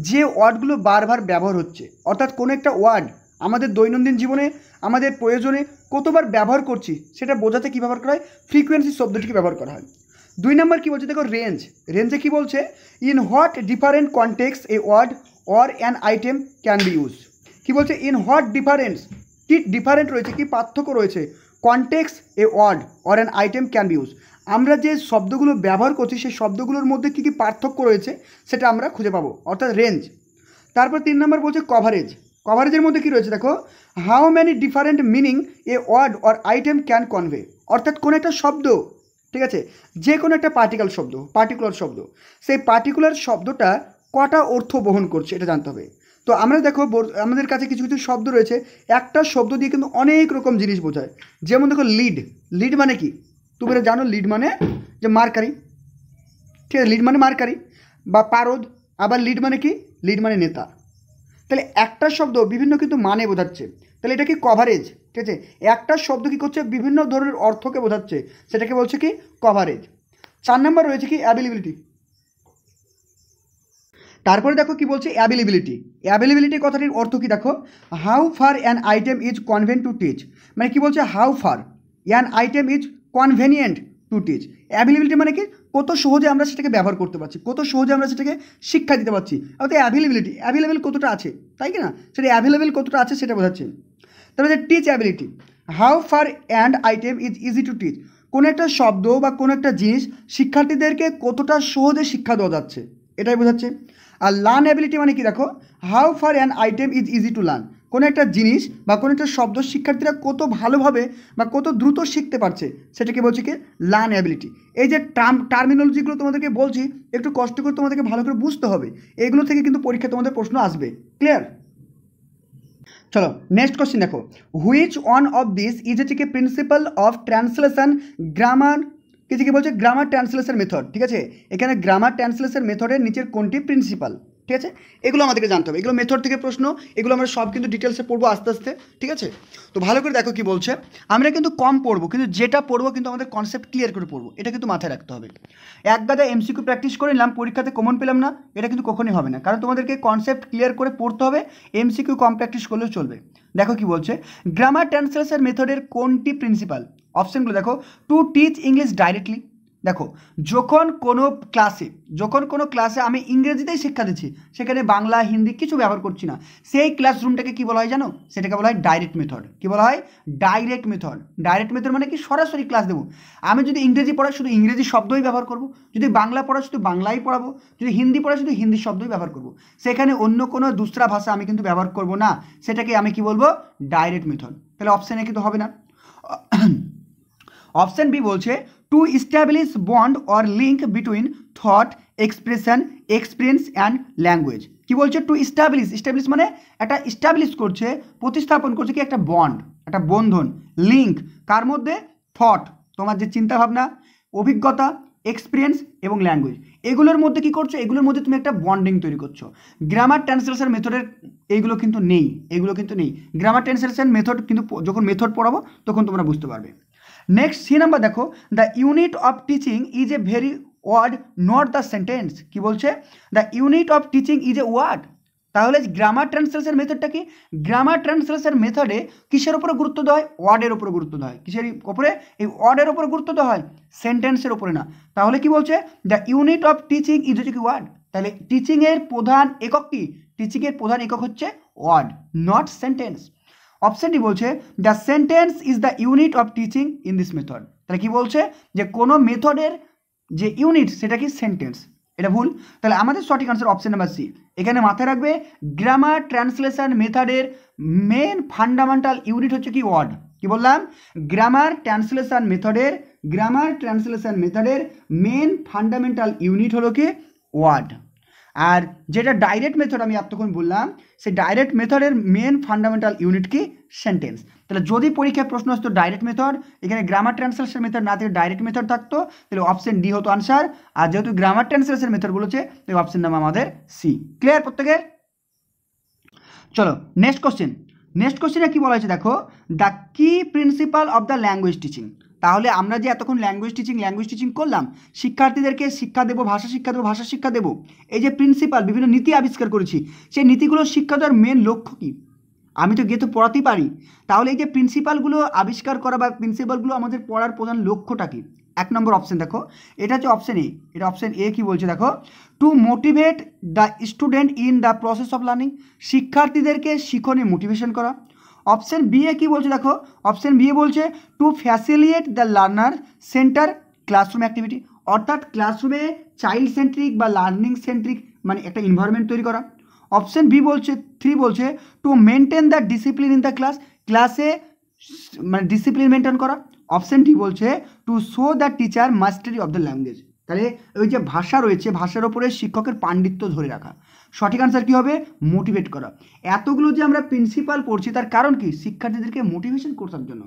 যে ওয়ার্ডগুলো বারবার ব্যবহার হচ্ছে অর্থাৎ কোনো একটা ওয়ার্ড আমাদের দৈনন্দিন জীবনে আমাদের প্রয়োজনে কতবার ব্যবহার করছি সেটা বোঝাতে কী ব্যবহার করা হয় ফ্রিকোয়েন্সি শব্দটিকে ব্যবহার করা হয় দুই নম্বর কী বলছে দেখো রেঞ্জ রেঞ্জে কি বলছে in what different context a word or an item can be use কি বলছে ইন হোয়াট ডিফারেন্স কি ডিফারেন্ট রয়েছে কি পার্থক্য রয়েছে context a word or an item can be use আমরা যে শব্দগুলো ব্যবহার করছি সেই শব্দগুলোর মধ্যে কী কী পার্থক্য রয়েছে সেটা আমরা খুঁজে পাবো অর্থাৎ রেঞ্জ তারপর তিন নম্বর বলছে কভারেজ কভারেজের মধ্যে কী রয়েছে দেখো how many different meaning a word or item can convey অর্থাৎ কোনো একটা শব্দ ঠিক আছে যে কোনো একটা পার্টিকাল শব্দ পার্টিকুলার শব্দ সেই পার্টিকুলার শব্দটা কটা অর্থ বহন করছে এটা জানতে হবে তো আমরা দেখো আমাদের কাছে কিছু কিছু শব্দ রয়েছে একটা শব্দ দিয়ে কিন্তু অনেক রকম জিনিস বোঝায় যেমন দেখো লিড লিড মানে কি তুমি জানো লিড মানে যে মার্কারি ঠিক আছে লিড মানে মার্কারি বা পারদ আবার লিড মানে কি লিড মানে নেতা তাহলে একটা শব্দ বিভিন্ন কিন্তু মানে বোঝাচ্ছে তাহলে এটা কি কভারেজ ঠিক আছে একটা শব্দ কী করছে বিভিন্ন ধরনের অর্থকে বোঝাচ্ছে সেটাকে বলছে কি কভারেজ চার নাম্বার রয়েছে কি অ্যাভেলেবিলিটি তারপরে দেখো কি বলছে অ্যাভেলেবিলিটি অ্যাভেলেবিলিটি কথাটির অর্থ কি দেখো how far an item is convenient to teach মানে কি বলছে how far an item is convenient to teach availability মানে কি কত সহজে আমরা সেটাকে ব্যবহার করতে পারছি কত সহজে আমরা সেটাকে শিক্ষা দিতে পারছি অর্থাৎ অ্যাভেলেবিলিটি অ্যাভেলেবেল কতটা আছে তাই কি না সেটা অ্যাভেলেবেল কতটা আছে সেটা বোঝাচ্ছে তারপরে teach ability how far and item is easy to teach কোনো একটা শব্দ বা কোনো একটা জিনিস শিক্ষার্থীদেরকে কতটা সহজে শিক্ষা দেওয়া যাচ্ছে এটাই বোঝাচ্ছে আর লার্ন অ্যাবিলিটি মানে কি দেখো how far and item is easy to learn কোনো একটা জিনিস বা কোনো একটা শব্দ শিক্ষার্থীরা কত ভালোভাবে বা কত দ্রুত শিখতে পারছে সেটাকে বলছে কি লার্ন অ্যাবিলিটি এই যে টার্ম টার্মিনোলজিগুলো তোমাদেরকে বলছি একটু কষ্ট করে তোমাদেরকে ভালো করে বুঝতে হবে এগুলো থেকে কিন্তু পরীক্ষা তোমাদের প্রশ্ন আসবে ক্লিয়ার চলো নেক্সট কোশ্চেন দেখো which one of this is হচ্ছে কি প্রিন্সিপাল অফ ট্রান্সলেশন গ্রামার কিছু কি বলছে গ্রামার ট্রান্সলেশন মেথড ঠিক আছে এখানে গ্রামার ট্রান্সলেশন মেথডের নিচের কোনটি প্রিন্সিপাল ঠিক আছে এগুলো আমাদেরকে জানতে হবে এগুলো মেথড থেকে প্রশ্ন এগুলো আমরা সব কিন্তু ডিটেলসে পড়বো আস্তে আস্তে ঠিক আছে তো ভালো করে দেখো কি বলছে আমরা কিন্তু কম পড়বো কিন্তু যেটা পড়বো কিন্তু আমাদের কনসেপ্ট ক্লিয়ার করে পড়বো এটা কিন্তু মাথায় রাখতে হবে এক গাদা এমসিকিউ প্র্যাকটিস করে নিলাম পরীক্ষাতে কমন পেলাম না এটা কিন্তু কখনই হবে না কারণ তোমাদেরকে কনসেপ্ট ক্লিয়ার করে পড়তে হবে এমসিকিউ কম প্র্যাকটিস করলেও চলবে দেখো কি বলছে গ্রামার ট্রান্সলেশন মেথডের কোনটি প্রিন্সিপাল অপশানগুলো দেখো টু টিচ ইংলিশ ডাইরেক্টলি দেখো যখন কোনো ক্লাসে যখন কোনো ক্লাসে আমি ইংরেজিতেই শিক্ষা দিচ্ছি সেখানে বাংলা হিন্দি কিছু ব্যবহার করছি না সেই ক্লাসরুমটাকে কি বলা হয় জানো সেটাকে বলা হয় ডাইরেক্ট মেথড কি বলা হয় ডাইরেক্ট মেথড ডাইরেক্ট মেথড মানে কি সরাসরি ক্লাস দেবো আমি যদি ইংরেজি পড়া শুধু ইংরেজি শব্দই ব্যবহার করব যদি বাংলা পড়া শুধু বাংলাই পড়াবো যদি হিন্দি পড়া শুধু হিন্দি শব্দই ব্যবহার করব সেখানে অন্য কোনো দুসরা ভাষা আমি কিন্তু ব্যবহার করব না সেটাকে আমি কি বলবো ডাইরেক্ট মেথড তাহলে অপশানে কিন্তু হবে না অপশান বি বলছে to establish bond or link between thought expression experience and language কি বলছে টু ইস্টাবলিশ ইস্টাবলিশ মানে একটা ইস্টাবলিশ করছে প্রতিস্থাপন করছে কি একটা বন্ড একটা বন্ধন লিঙ্ক কার মধ্যে থট তোমার যে চিন্তাভাবনা অভিজ্ঞতা এক্সপিরিয়েন্স এবং ল্যাঙ্গুয়েজ এগুলোর মধ্যে কি করছো এগুলোর মধ্যে তুমি একটা বন্ডিং তৈরি করছো গ্রামার ট্রান্সলেশন মেথডের এইগুলো কিন্তু নেই এগুলো কিন্তু নেই গ্রামার ট্রান্সলেশন মেথড কিন্তু যখন মেথড পড়াবো তখন তোমরা বুঝতে পারবে নেক্সট সি নাম্বার দেখো the unit of teaching is a very word not the sentence কি বলছে the unit of teaching is a word তাহলে গ্রামার ট্রান্সলেশন মেথডটা কি গ্রামার ট্রান্সলেশন মেথডে কিসের উপরে গুরুত্ব দেওয়া হয় ওয়ার্ডের উপরে গুরুত্ব দেওয়া হয় কিসের ওপরে এই ওয়ার্ডের উপরে গুরুত্ব দেওয়া হয় সেন্টেন্সের ওপরে না তাহলে কি বলছে the unit of teaching is হচ্ছে কি ওয়ার্ড তাহলে টিচিংয়ের প্রধান একক কি টিচিংয়ের প্রধান একক হচ্ছে ওয়ার্ড নট সেন্টেন্স ডি বলছে the sentence is the unit of teaching in this method তাহলে কি বলছে যে কোনো মেথডের যে ইউনিট সেটা কি সেন্টেন্স এটা ভুল তাহলে আমাদের সঠিক আনসার অপশান নাম্বার সি এখানে মাথায় রাখবে গ্রামার ট্রান্সলেশন মেথডের মেন ফান্ডামেন্টাল ইউনিট হচ্ছে কি ওয়ার্ড কি বললাম গ্রামার ট্রান্সলেশন মেথডের গ্রামার ট্রান্সলেশন মেথডের মেন ফান্ডামেন্টাল ইউনিট হলো কি ওয়ার্ড আর যেটা ডাইরেক্ট মেথড আমি এতক্ষণ বললাম সেই ডাইরেক্ট মেথডের মেন ফান্ডামেন্টাল ইউনিট কি সেন্টেন্স তাহলে যদি পরীক্ষায় প্রশ্ন আসতো ডাইরেক্ট মেথড এখানে গ্রামার ট্রান্সলেশন মেথড না থেকে ডাইরেক্ট মেথড থাকতো তাহলে অপশন ডি হতো আনসার আর যেহেতু গ্রামার ট্রান্সলেশন মেথড বলেছে তাই অপশন নাম আমাদের সি ক্লিয়ার প্রত্যেকের চলো নেক্সট কোশ্চেন নেক্সট কোশ্চেনে কী বলা হয়েছে দেখো দ্য কি principle of the language teaching তাহলে আমরা যে এতক্ষণ ল্যাঙ্গুয়েজ টিচিং ল্যাঙ্গুয়েজ টিচিং করলাম শিক্ষার্থীদেরকে শিক্ষা দেবো ভাষা শিক্ষা দেবো ভাষা শিক্ষা দেবো এই যে প্রিন্সিপাল বিভিন্ন নীতি আবিষ্কার করেছি সেই নীতিগুলো শিক্ষা দেওয়ার মেন লক্ষ্য কী আমি তো গেতো পড়াতেই পারি তাহলে এই যে প্রিন্সিপালগুলো আবিষ্কার করা বা প্রিন্সিপালগুলো আমাদের পড়ার প্রধান লক্ষ্যটা কী এক নম্বর অপশন দেখো এটা হচ্ছে অপশান এ এটা অপশান এ কি বলছে দেখো to motivate the student in the process of learning শিক্ষার্থীদেরকে শিখনে মোটিভেশন করা অপশান বি এ কী বলছে দেখো অপশান বি বলছে to facilitate the learner centre classroom activity অর্থাৎ ক্লাসরুমে চাইল্ড সেন্ট্রিক বা লার্নিং সেন্ট্রিক মানে একটা এনভায়রনমেন্ট তৈরি করা অপশান বি বলছে থ্রি বলছে to maintain the discipline in the class ক্লাসে মানে ডিসিপ্লিন মেনটেন করা অপশান ডি বলছে টু শো দ্য টিচার মাস্টারি অফ দ্য ল্যাঙ্গুয়েজ তাহলে ওই যে ভাষা রয়েছে ভাষার ওপরে শিক্ষকের পাণ্ডিত্য ধরে রাখা সঠিক আনসার কী হবে মোটিভেট করা এতগুলো যে আমরা প্রিন্সিপাল পড়ছি তার কারণ কি শিক্ষার্থীদেরকে মোটিভেশন করতার জন্য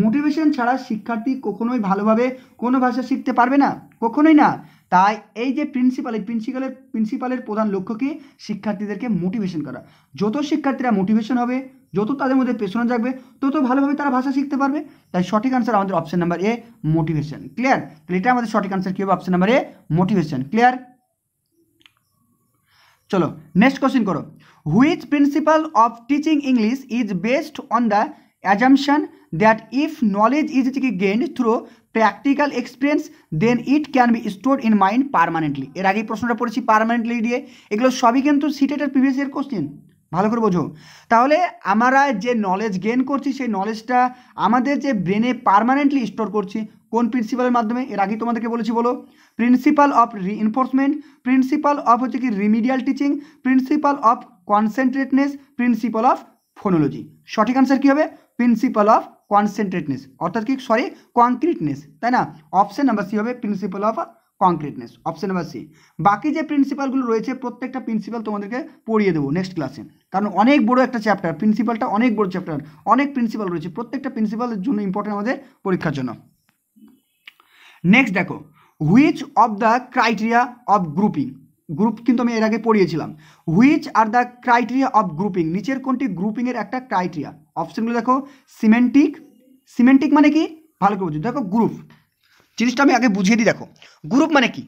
মোটিভেশন ছাড়া শিক্ষার্থী কখনোই ভালোভাবে কোনো ভাষা শিখতে পারবে না কখনোই না তাই এই যে প্রিন্সিপাল এই প্রিন্সিপালের প্রিন্সিপালের প্রধান লক্ষ্য কি শিক্ষার্থীদেরকে মোটিভেশন করা যত শিক্ষার্থীরা মোটিভেশন হবে যত তাদের মধ্যে পেছনে জাগবে তত ভালোভাবে তারা ভাষা শিখতে পারবে তাই সঠিক আনসার আমাদের option number A motivation clear তাহলে এটা আমাদের সঠিক আনসার কী হবে option number A motivation clear চলো নেক্সট কোশ্চেন করো which principle of teaching English is based on the assumption that if knowledge is gained through practical experience then it can be store in mind permanently এর আগে প্রশ্নটা পড়েছি permanently দিয়ে এগুলো সবই কিন্তু সিটেটের প্রিভিয়াস ইয়ার কোশ্চেন ভালো করে বোঝো তাহলে আমরা যে নলেজ গেন করছি সেই নলেজটা আমাদের যে ব্রেনে পারমানেন্টলি স্টোর করছি কোন প্রিন্সিপালের মাধ্যমে এর আগেই তোমাদেরকে বলেছি বলো principle of reinforcement principle of হচ্ছে কি remedial teaching principle of concreteness principle of phonology সঠিক আনসার কী হবে প্রিন্সিপাল অফ কনসেন্ট্রেটনেস অর্থাৎ কি সরি কংক্রিটনেস তাই না অপশন নাম্বার সি হবে principle of concreteness option number C বাকি যে প্রিন্সিপালগুলো রয়েছে প্রত্যেকটা প্রিন্সিপাল তোমাদেরকে পড়িয়ে দেবো নেক্সট ক্লাসে কারণ অনেক বড় একটা চ্যাপ্টার প্রিন্সিপালটা অনেক বড় চ্যাপ্টার অনেক প্রিন্সিপাল রয়েছে প্রত্যেকটা প্রিন্সিপালের জন্য ইম্পর্টেন্ট আমাদের পরীক্ষার জন্য নেক্সট দেখো which of the criteria of grouping group কিন্তু আমি এর আগে পড়িয়েছিলাম which are the criteria of grouping নিচের কোনটি গ্রুপিংয়ের একটা ক্রাইটেরিয়া অপশানগুলো দেখো সিমেন্টিক সিমেন্টিক মানে কি ভালো করে বুঝুন দেখো গ্রুপ জিনিসটা আমি আগে বুঝিয়ে দিই দেখো গ্রুপ মানে কি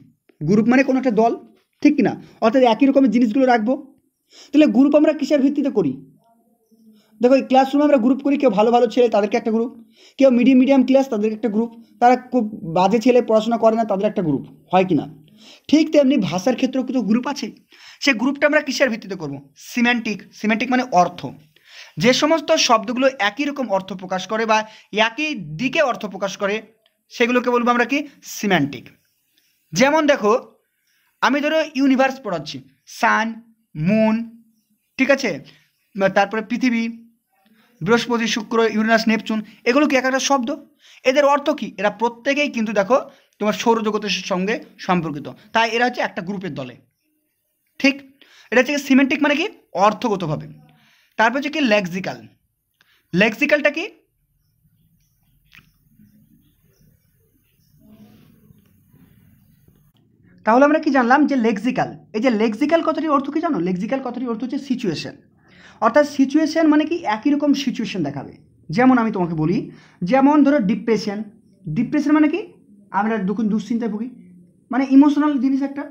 গ্রুপ মানে কোনো একটা দল ঠিক কিনা অর্থাৎ একই রকমের জিনিসগুলো রাখবো তাহলে গ্রুপ আমরা কিসের ভিত্তিতে করি দেখো এই ক্লাসরুমে আমরা গ্রুপ করি কেউ ভালো ভালো ছেলে তাদেরকে একটা গ্রুপ কেউ মিডিয়াম মিডিয়াম ক্লাস তাদেরকে একটা গ্রুপ তারা খুব বাজে ছেলে পড়াশোনা করে না তাদের একটা গ্রুপ হয় কি না ঠিক তেমনি ভাষার ক্ষেত্রেও কিছু গ্রুপ আছে সেই গ্রুপটা আমরা কিসের ভিত্তিতে করব সিমেন্টিক সিমেন্টিক মানে অর্থ যে সমস্ত শব্দগুলো একই রকম অর্থ প্রকাশ করে বা একই দিকে অর্থ প্রকাশ করে সেগুলোকে বলবো আমরা কি সিমেন্টিক যেমন দেখো আমি ধরো ইউনিভার্স পড়াচ্ছি সান মুন ঠিক আছে তারপরে পৃথিবী বৃহস্পতি শুক্র ইউরেনাস নেপচুন এগুলো কি এক একটা শব্দ এদের অর্থ কি এরা প্রত্যেকেই কিন্তু দেখো তোমার সৌরজগতের সঙ্গে সম্পর্কিত তাই এরা হচ্ছে একটা গ্রুপের দলে ঠিক এটা হচ্ছে সিমেন্টিক মানে কি অর্থগতভাবে তারপর হচ্ছে কি লেক্সিক্যাল লেক্সিক্যালটা কি তাহলে আমরা কি জানলাম যে লেক্সিক্যাল এই যে লেক্সিক্যাল কথাটির অর্থ কি জানো লেক্সিক্যাল কথাটির অর্থ হচ্ছে সিচুয়েশন অর্থাৎ সিচুয়েশান মানে কি একই রকম সিচুয়েশান দেখাবে যেমন আমি তোমাকে বলি যেমন ধরো ডিপ্রেশন ডিপ্রেশন মানে কি আমরা দুঃখ দুশ্চিন্তায় ভুগি মানে ইমোশনাল জিনিস একটা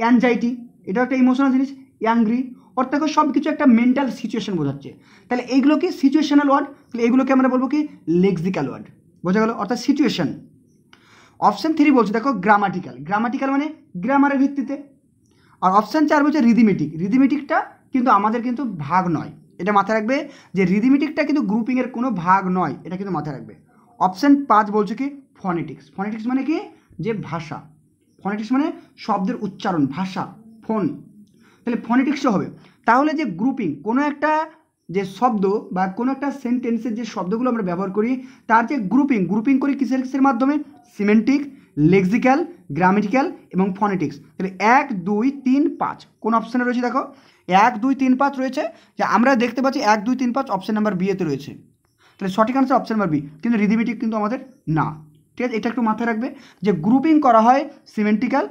অ্যাংজাইটি এটাও একটা ইমোশনাল জিনিস অ্যাংরি অর্থাৎ সব কিছু একটা মেন্টাল সিচুয়েশান বোঝাচ্ছে তাহলে এইগুলো কি সিচুয়েশনাল ওয়ার্ড তাহলে এগুলোকে আমরা বলবো কি লেক্সিক্যাল ওয়ার্ড বোঝা গেল অর্থাৎ সিচুয়েশন অপশান থ্রি বলছে দেখো গ্রামাটিক্যাল গ্রামাটিক্যাল মানে গ্রামারের ভিত্তিতে আর অপশান চার বলছে রিদিমেটিক রিদিমেটিকটা কিন্তু আমাদের কিন্তু ভাগ নয় এটা মাথায় রাখবে যে রিদিমিটিকটা কিন্তু গ্রুপিংয়ের কোনো ভাগ নয় এটা কিন্তু মাথায় রাখবে অপশান পাঁচ বলছে কি ফনেটিক্স ফনেটিক্স মানে কি যে ভাষা ফনেটিক্স মানে শব্দের উচ্চারণ ভাষা ফোন তাহলে ফনেটিক্সও হবে তাহলে যে গ্রুপিং কোনো একটা যে শব্দ বা কোনো একটা সেন্টেন্সের যে শব্দগুলো আমরা ব্যবহার করি তার যে গ্রুপিং গ্রুপিং করি কিসের কিসের মাধ্যমে সিমেন্টিক লেক্সিক্যাল গ্রামেটিক্যাল এবং ফনেটিক্স তাহলে এক দুই তিন পাঁচ কোন অপশানে রয়েছে দেখো এক দুই তিন পাঁচ রয়েছে যে আমরা দেখতে পাচ্ছি এক দুই তিন পাঁচ অপশান নাম্বার বিয়েতে রয়েছে তাহলে সঠিক আনসার অপশান নাম্বার বি কিন্তু রিদিমেটিক কিন্তু আমাদের না ঠিক আছে এটা একটু মাথায় রাখবে যে গ্রুপিং করা হয় সিমেন্টিক্যাল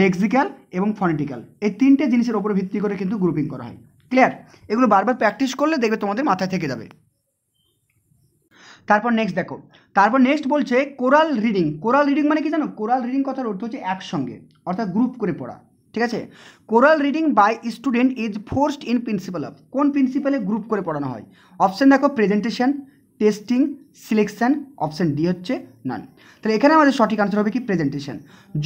লেক্সিক্যাল এবং ফনেটিক্যাল এই তিনটে জিনিসের ওপরে ভিত্তি করে কিন্তু গ্রুপিং করা হয় ক্লিয়ার এগুলো বারবার প্র্যাকটিস করলে দেখবে তোমাদের মাথায় থেকে যাবে তারপর নেক্সট দেখো তারপর নেক্সট বলছে কোরাল রিডিং কোরাল রিডিং মানে কি জানো কোরাল রিডিং কথার অর্থ হচ্ছে একসঙ্গে অর্থাৎ গ্রুপ করে পড়া ঠিক আছে choral reading by student is forced in principle of কোন প্রিন্সিপালে গ্রুপ করে পড়ানো হয় অপশান দেখো presentation testing selection option D হচ্ছে নান তাহলে এখানে আমাদের সঠিক আনসার হবে কি প্রেজেন্টেশন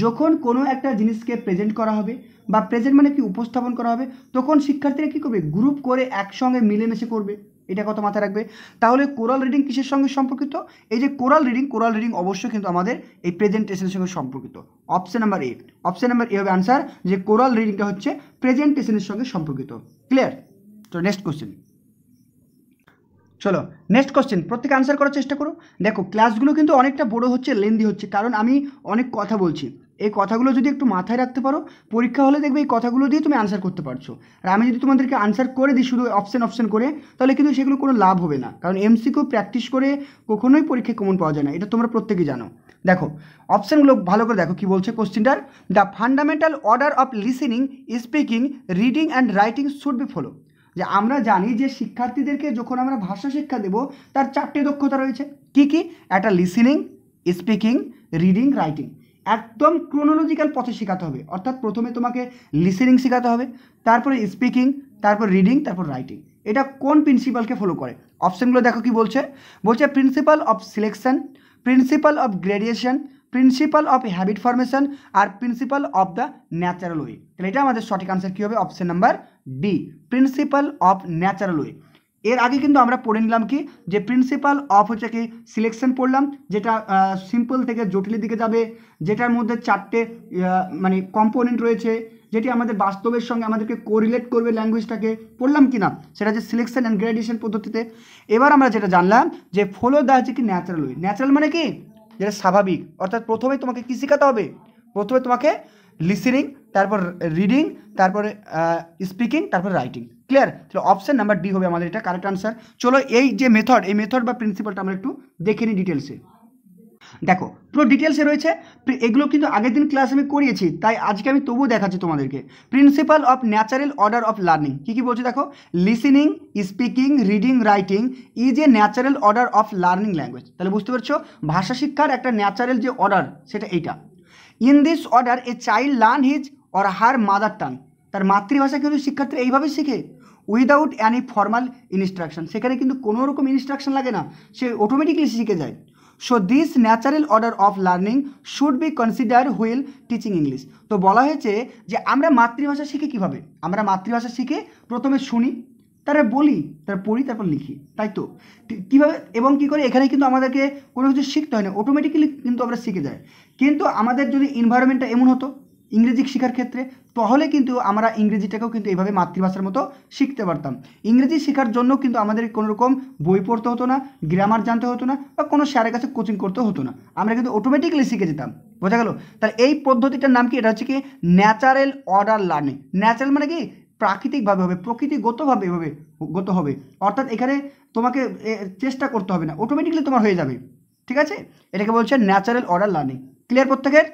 যখন কোনো একটা জিনিসকে প্রেজেন্ট করা হবে বা প্রেজেন্ট মানে কি উপস্থাপন করা হবে তখন শিক্ষার্থীরা কী করবে গ্রুপ করে একসঙ্গে মিলেমিশে করবে এটা কত মাথায় রাখবে তাহলে কোরাল রিডিং কিসের সঙ্গে সম্পর্কিত এই যে কোরাল রিডিং কোরাল রিডিং অবশ্যই কিন্তু আমাদের এই প্রেজেন্টেশনের সঙ্গে সম্পর্কিত option number A option number A হবে আনসার যে কোরাল রিডিংটা হচ্ছে প্রেজেন্টেশনের সঙ্গে সম্পর্কিত ক্লিয়ার তো নেক্সট কোশ্চেন চলো নেক্সট কোশ্চেন প্রত্যেকে আনসার করার চেষ্টা করো দেখো ক্লাসগুলো কিন্তু অনেকটা বড় হচ্ছে লেন্দি হচ্ছে কারণ আমি অনেক কথা বলছি এই কথাগুলো যদি একটু মাথায় রাখতে পারো পরীক্ষা হলে দেখবে এই কথাগুলো দিয়ে তুমি আনসার করতে পারছো আর আমি যদি তোমাদেরকে আনসার করে দিই শুধু অপশান অপশান করে তাহলে কিন্তু সেগুলো কোনো লাভ হবে না কারণ এমসিকিউ প্র্যাকটিস করে কখনোই পরীক্ষায় কমন পাওয়া যায় না এটা তোমরা প্রত্যেকেই জানো দেখো অপশানগুলো ভালো করে দেখো কি বলছে কোশ্চেনটার the fundamental order of listening speaking reading and writing should be follow যে আমরা জানি যে শিক্ষার্থীদেরকে যখন আমরা ভাষা শিক্ষা দেব তার চারটে দক্ষতা রয়েছে কি কি একটা লিসেনিং স্পিকিং রিডিং রাইটিং একদম ক্রোনোলজিক্যাল পথে শেখাতে হবে অর্থাৎ প্রথমে তোমাকে লিসেনিং শেখাতে হবে তারপরে স্পিকিং তারপর রিডিং তারপর রাইটিং এটা কোন প্রিন্সিপালকে ফলো করে অপশানগুলো দেখো কি বলছে বলছে principle of selection principle of gradation principle of habit formation আর principle of the natural way তাহলে এটা আমাদের সঠিক আনসার কী হবে option number D principle of natural way এর আগে কিন্তু আমরা পড়ে নিলাম কি যে প্রিন্সিপাল অফ হচ্ছে কি সিলেকশন পড়লাম যেটা সিম্পল থেকে জটিলের দিকে যাবে যেটার মধ্যে চারটে মানে কম্পোনেন্ট রয়েছে যেটি আমাদের বাস্তবের সঙ্গে আমাদেরকে কোরিলেট করবে ল্যাঙ্গুয়েজটাকে পড়লাম কি না সেটা হচ্ছে সিলেকশন অ্যান্ড গ্র্যাডুয়েশন পদ্ধতিতে এবার আমরা যেটা জানলাম যে ফলো দেওয়া হচ্ছে কি ন্যাচারাল ওয়ে ন্যাচারাল মানে কি যেটা স্বাভাবিক অর্থাৎ প্রথমে তোমাকে কী শেখাতে হবে প্রথমে তোমাকে লিসেনিং তারপর রিডিং তারপরে স্পিকিং তারপর রাইটিং ক্লিয়ার তাহলে অপশান নাম্বার ডি হবে আমাদের এটা কারেক্ট আনসার চলো এই যে মেথড এই মেথড বা প্রিন্সিপালটা আমরা একটু দেখে নিই ডিটেলসে দেখো পুরো ডিটেলসে রয়েছে এগুলো কিন্তু আগের দিন ক্লাস আমি করিয়েছি তাই আজকে আমি তবুও দেখাচ্ছি তোমাদেরকে principle of natural order of learning কী কী বলছে দেখো listening speaking reading writing is a natural order of learning language তাহলে বুঝতে পারছো ভাষা শিক্ষার একটা ন্যাচারাল যে অর্ডার সেটা এইটা in this order a child learn his or her mother tongue তার মাতৃভাষা কিন্তু শিক্ষার্থী এইভাবেই শিখে উইদাউট অ্যানি ফর্মাল ইনস্ট্রাকশন সেখানে কিন্তু কোনো রকম ইনস্ট্রাকশন লাগে না সে অটোমেটিকলি শিখে যায় so this natural order of learning should be consider while teaching English তো বলা হয়েছে যে আমরা মাতৃভাষা শিখি কিভাবে আমরা মাতৃভাষা শিখে প্রথমে শুনি তারপরে বলি তারপর পড়ি তারপর লিখি তাই তো কীভাবে এবং কি করে এখানে কিন্তু আমাদেরকে কোনো কিছু শিখতে হয় না অটোমেটিক্যালি কিন্তু আমরা শিখে যাই কিন্তু আমাদের যদি এনভায়রনমেন্টটা এমন হতো ইংরেজি শেখার ক্ষেত্রে তাহলে কিন্তু আমরা ইংরেজিটাকেও কিন্তু এইভাবে মাতৃভাষার মতো শিখতে পারতাম ইংরেজি শেখার জন্য কিন্তু আমাদের কোনো রকম বই পড়তে হতো না গ্রামার জানতে হতো না বা কোনো স্যারের কাছে কোচিং করতে হতো না আমরা কিন্তু অটোমেটিক্যালি শিখে যেতাম বোঝা গেল তাহলে এই পদ্ধতিটার নাম কি এটা হচ্ছে কি ন্যাচারাল অর্ডার লার্নিং ন্যাচারাল মানে কি প্রাকৃতিকভাবে হবে প্রকৃতিগতভাবে এভাবে গত হবে অর্থাৎ এখানে তোমাকে চেষ্টা করতে হবে না অটোমেটিক্যালি তোমার হয়ে যাবে ঠিক আছে এটাকে বলছে ন্যাচারাল অর্ডার লার্নিং ক্লিয়ার প্রত্যেকের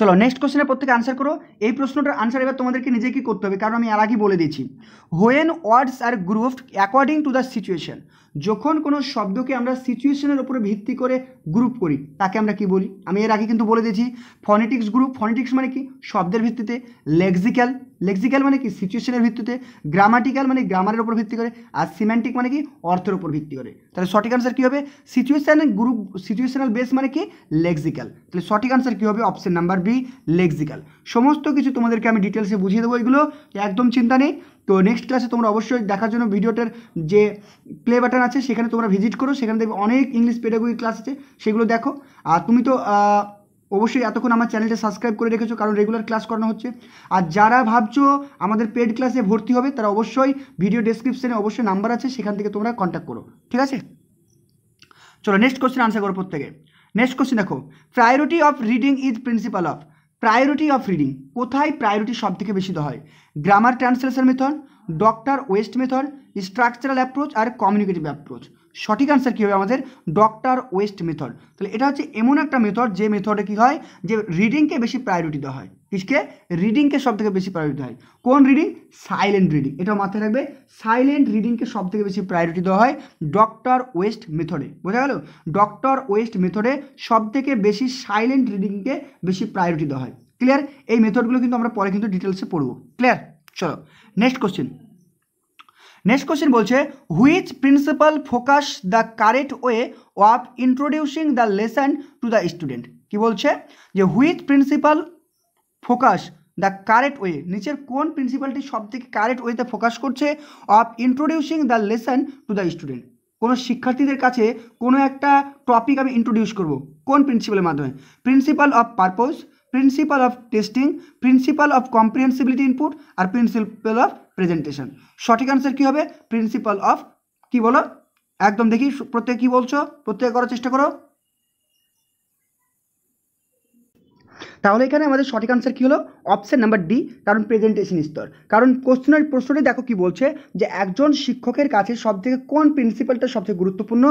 চলো নেক্সট কোশ্চেনের প্রত্যেকে আনসার করো এই প্রশ্নটার আনসার এবার তোমাদেরকে নিজেকে করতে হবে কারণ আমি আর আগেই বলে দিয়েছি when words are grouped according to the situation যখন কোনো শব্দকে আমরা সিচুয়েশনের উপরে ভিত্তি করে গ্রুপ করি তাকে আমরা কি বলি আমি এর আগে কিন্তু বলে দিয়েছি ফনেটিক্স গ্রুপ ফনেটিক্স মানে কি শব্দের ভিত্তিতে লেক্সিক্যাল লেক্সিক্যাল মানে কি সিচুয়েশনের ভিত্তিতে গ্রামাটিক্যাল মানে গ্রামারের উপর ভিত্তি করে আর সিমেন্টিক মানে কি অর্থের উপর ভিত্তি করে তাহলে সঠিক আনসার কী হবে সিচুয়েশান গ্রুপ সিচুয়েশনাল বেস মানে কি লেক্সিক্যাল তাহলে সঠিক আনসার কী হবে অপশন নাম্বার বি লেক্সিক্যাল সমস্ত কিছু তোমাদেরকে আমি ডিটেলসে বুঝিয়ে দেবো এগুলো একদম চিন্তা নেই তো নেক্সট ক্লাসে তোমরা অবশ্যই দেখার জন্য ভিডিওটার যে প্লে বাটন আছে সেখানে তোমরা ভিজিট করো সেখানে দেখবে অনেক ইংলিশ পেডাগোগি ক্লাস আছে সেগুলো দেখো আর তুমি তো অবশ্যই এতক্ষণ আমার চ্যানেলটা সাবস্ক্রাইব করে রেখেছো কারণ রেগুলার ক্লাস করানো হচ্ছে আর যারা ভাবছো আমাদের পেড ক্লাসে ভর্তি হবে তারা অবশ্যই ভিডিও ডেসক্রিপশানে অবশ্যই নাম্বার আছে সেখান থেকে তোমরা কন্ট্যাক্ট করো ঠিক আছে চলো নেক্সট কোশ্চেন আনসার করো প্রত্যেকে নেক্সট কোশ্চেন দেখো priority of reading is principle of priority of reading কোথায় প্রায়োরিটি সবথেকে বেশি দেওয়া হয় grammar translation method doctor West method structural approach আর কমিউনিকেটিভ অ্যাপ্রোচ সঠিক অ্যান্সার কী হবে আমাদের ডক্টর ওয়েস্ট মেথড তাহলে এটা হচ্ছে এমন একটা মেথড যে মেথডে কী হয় যে রিডিংকে বেশি প্রায়োরিটি দেওয়া হয় কিসকে রিডিংকে সব থেকে বেশি প্রায়োরিটি দেওয়া হয় কোন রিডিং সাইলেন্ট রিডিং এটা মাথায় রাখবে সাইলেন্ট রিডিংকে সব থেকে বেশি প্রায়োরিটি দেওয়া হয় ডক্টর ওয়েস্ট মেথডে বোঝা গেল ডক্টর ওয়েস্ট মেথডে সব থেকে বেশি সাইলেন্ট রিডিংকে বেশি প্রায়োরিটি দেওয়া হয় ক্লিয়ার এই মেথডগুলো কিন্তু আমরা পরে কিন্তু ডিটেলসে পড়বো ক্লিয়ার চলো নেক্সট কোশ্চেন নেক্সট কোশ্চেন বলছে which principle focus the correct way of introducing the lesson to the student কি বলছে যে which principle focus the correct way নিচের কোন প্রিন্সিপালটি সব থেকে কারেক্ট ওয়েতে ফোকাস করছে of introducing the lesson to the student কোনো শিক্ষার্থীদের কাছে কোনো একটা টপিক আমি ইন্ট্রোডিউস করব কোন প্রিন্সিপালের মাধ্যমে principle of purpose principle of testing principle of comprehensibility input আর প্রিন্সিপাল অফ প্রেজেন্টেশন সঠিক অ্যান্সার কী হবে প্রিন্সিপাল অফ কী বলো একদম দেখি প্রত্যেকে কী বলছো প্রত্যেকে করার চেষ্টা করো তাহলে এখানে আমাদের সঠিক আনসার কী হলো অপশান নাম্বার ডি কারণ প্রেজেন্টেশন স্তর কারণ কোশ্চেনের প্রশ্নটি দেখো কি বলছে যে একজন শিক্ষকের কাছে সবথেকে কোন প্রিন্সিপালটা সবথেকে গুরুত্বপূর্ণ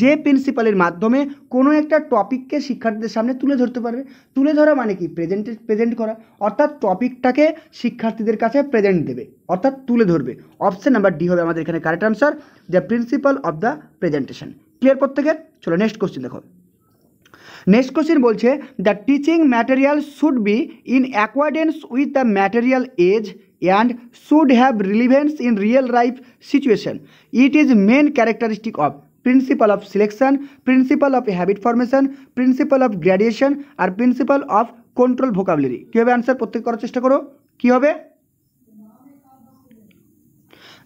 যে প্রিন্সিপালের মাধ্যমে কোনো একটা টপিককে শিক্ষার্থীদের সামনে তুলে ধরতে পারবে তুলে ধরা মানে কি প্রেজেন্টে প্রেজেন্ট করা অর্থাৎ টপিকটাকে শিক্ষার্থীদের কাছে প্রেজেন্ট দেবে অর্থাৎ তুলে ধরবে অপশান নাম্বার ডি হবে আমাদের এখানে correct answer the principle of the presentation clear প্রত্যেকের চলো নেক্সট কোশ্চেন দেখো নেক্সট কোশ্চেন বলছে the teaching material should be in accordance with the material age and should have relevance in real life situation it is main characteristic of principle of selection principle of habit formation principle of graduation আর principle of control vocabulary কীভাবে answer প্রত্যেক করার চেষ্টা করো কী হবে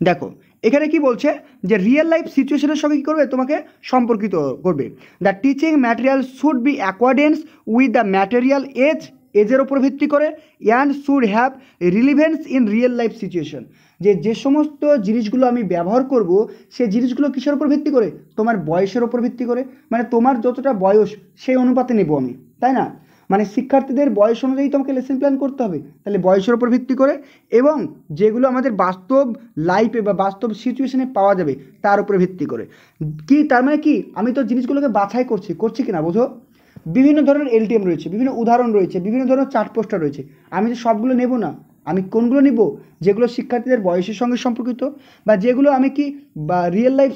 দেখো এখানে কি বলছে যে রিয়েল লাইফ সিচুয়েশনের সঙ্গে কী করবে তোমাকে সম্পর্কিত করবে the teaching material should be accordance with the material age এজের ওপর ভিত্তি করে and should have relevance in real life situation যে যে সমস্ত জিনিসগুলো আমি ব্যবহার করব সে জিনিসগুলো কিসের ওপর ভিত্তি করে তোমার বয়সের ওপর ভিত্তি করে মানে তোমার যতটা বয়স সেই অনুপাতে নেব আমি তাই না মানে শিক্ষার্থীদের বয়স অনুযায়ী তোমাকে লেসন প্ল্যান করতে হবে তাহলে বয়সের উপর ভিত্তি করে এবং যেগুলো আমাদের বাস্তব লাইফে বা বাস্তব সিচুয়েশনে পাওয়া যাবে তার উপরে ভিত্তি করে কি তার মানে কি আমি তো জিনিসগুলোকে বাছাই করছি করছি কি না বোঝো বিভিন্ন ধরনের এলটিএম রয়েছে বিভিন্ন উদাহরণ রয়েছে বিভিন্ন ধরনের চার্ট পোস্টার রয়েছে আমি যে সবগুলো নেব না আমি কোনগুলো নিব যেগুলো শিক্ষার্থীদের বয়সের সঙ্গে সম্পর্কিত বা যেগুলো আমি কি বা রিয়েল লাইফ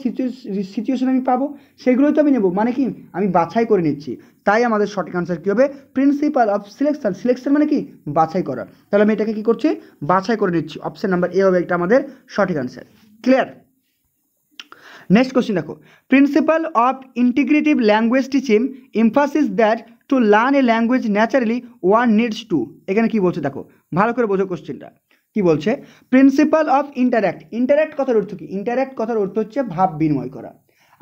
সিচুয়েশন আমি পাবো সেগুলোই তো আমি নেব মানে কি আমি বাছাই করে নিচ্ছি তাই আমাদের সঠিক আনসার কী হবে প্রিন্সিপাল অফ সিলেকশন সিলেকশন মানে কি বাছাই করা তাহলে আমি এটাকে কী করছি বাছাই করে নিচ্ছি অপশান নাম্বার এ হবে এটা আমাদের সঠিক আনসার ক্লিয়ার নেক্সট কোশ্চিন দেখো principle of integrative language teaching emphasis that to learn a language naturally one needs to এখানে কি বলছে দেখো ভালো করে বোঝো কোশ্চেনটা কি বলছে প্রিন্সিপাল অফ ইন্টারাক্ট ইন্টারাক্ট কথার অর্থ কি ইন্টারাক্ট কথার অর্থ হচ্ছে ভাব বিনিময় করা